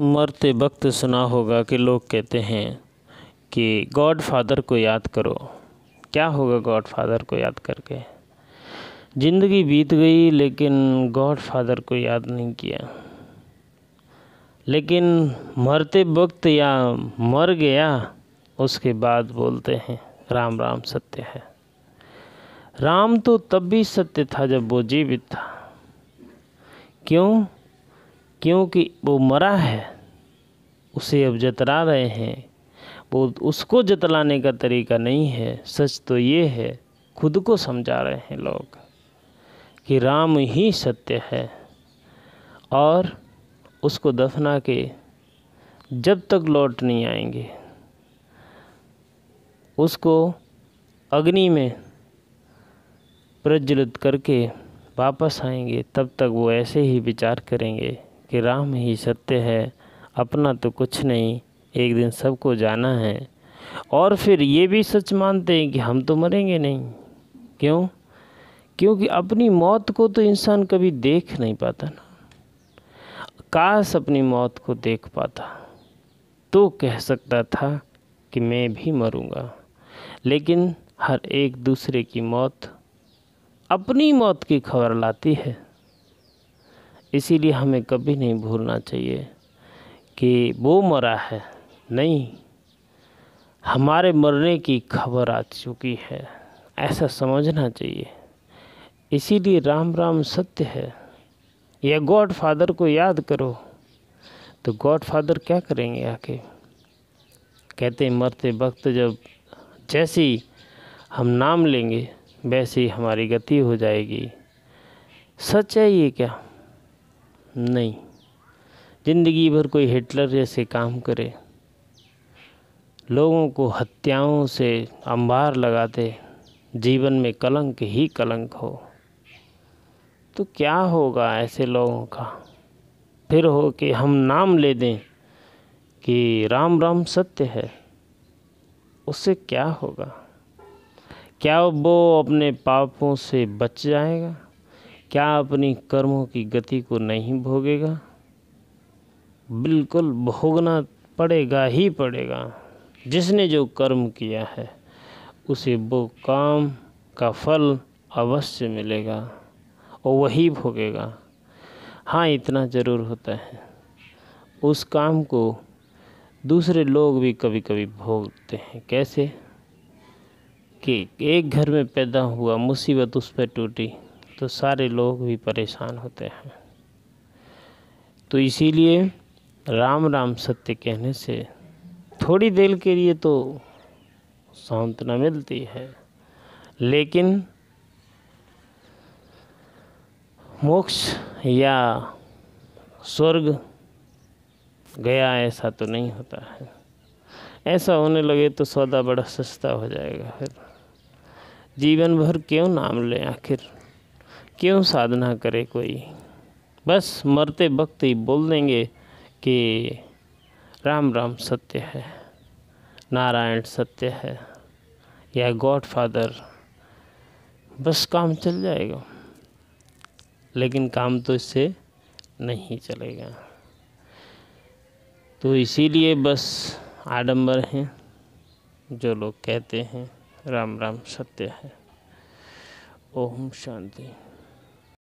मरते वक्त सुना होगा कि लोग कहते हैं कि गॉड फादर को याद करो क्या होगा गॉड फादर को याद करके ज़िंदगी बीत गई लेकिन गॉड फादर को याद नहीं किया लेकिन मरते वक्त या मर गया उसके बाद बोलते हैं राम राम सत्य है राम तो तब भी सत्य था जब वो जीवित था क्यों क्योंकि वो मरा है उसे अब जतरा रहे हैं वो उसको जतलाने का तरीका नहीं है सच तो ये है खुद को समझा रहे हैं लोग कि राम ही सत्य है और उसको दफना के जब तक लौट नहीं आएंगे उसको अग्नि में प्रज्वलित करके वापस आएंगे तब तक वो ऐसे ही विचार करेंगे कि राम ही सत्य है अपना तो कुछ नहीं एक दिन सबको जाना है और फिर ये भी सच मानते हैं कि हम तो मरेंगे नहीं क्यों क्योंकि अपनी मौत को तो इंसान कभी देख नहीं पाता ना काश अपनी मौत को देख पाता तो कह सकता था कि मैं भी मरूंगा लेकिन हर एक दूसरे की मौत अपनी मौत की खबर लाती है इसीलिए हमें कभी नहीं भूलना चाहिए कि वो मरा है नहीं हमारे मरने की खबर आ चुकी है ऐसा समझना चाहिए इसीलिए राम राम सत्य है या गॉड फादर को याद करो तो गॉड फादर क्या करेंगे आके कहते मरते वक्त जब जैसी हम नाम लेंगे वैसे ही हमारी गति हो जाएगी सच है ये क्या नहीं ज़िंदगी भर कोई हिटलर जैसे काम करे लोगों को हत्याओं से अंबार लगाते जीवन में कलंक ही कलंक हो तो क्या होगा ऐसे लोगों का फिर हो कि हम नाम ले दें कि राम राम सत्य है उससे क्या होगा क्या वो अपने पापों से बच जाएगा क्या अपनी कर्मों की गति को नहीं भोगेगा बिल्कुल भोगना पड़ेगा ही पड़ेगा जिसने जो कर्म किया है उसे वो काम का फल अवश्य मिलेगा और वही भोगेगा हाँ इतना ज़रूर होता है उस काम को दूसरे लोग भी कभी कभी भोगते हैं कैसे कि एक घर में पैदा हुआ मुसीबत उस पर टूटी तो सारे लोग भी परेशान होते हैं तो इसीलिए राम राम सत्य कहने से थोड़ी देर के लिए तो सांत्वना मिलती है लेकिन मोक्ष या स्वर्ग गया ऐसा तो नहीं होता है ऐसा होने लगे तो सौदा बड़ा सस्ता हो जाएगा फिर जीवन भर क्यों नाम लें आखिर क्यों साधना करे कोई बस मरते वक्त ही बोल देंगे कि राम राम सत्य है नारायण सत्य है या गॉड फादर बस काम चल जाएगा लेकिन काम तो इससे नहीं चलेगा तो इसीलिए बस आडंबर हैं जो लोग कहते हैं राम राम सत्य है ओम शांति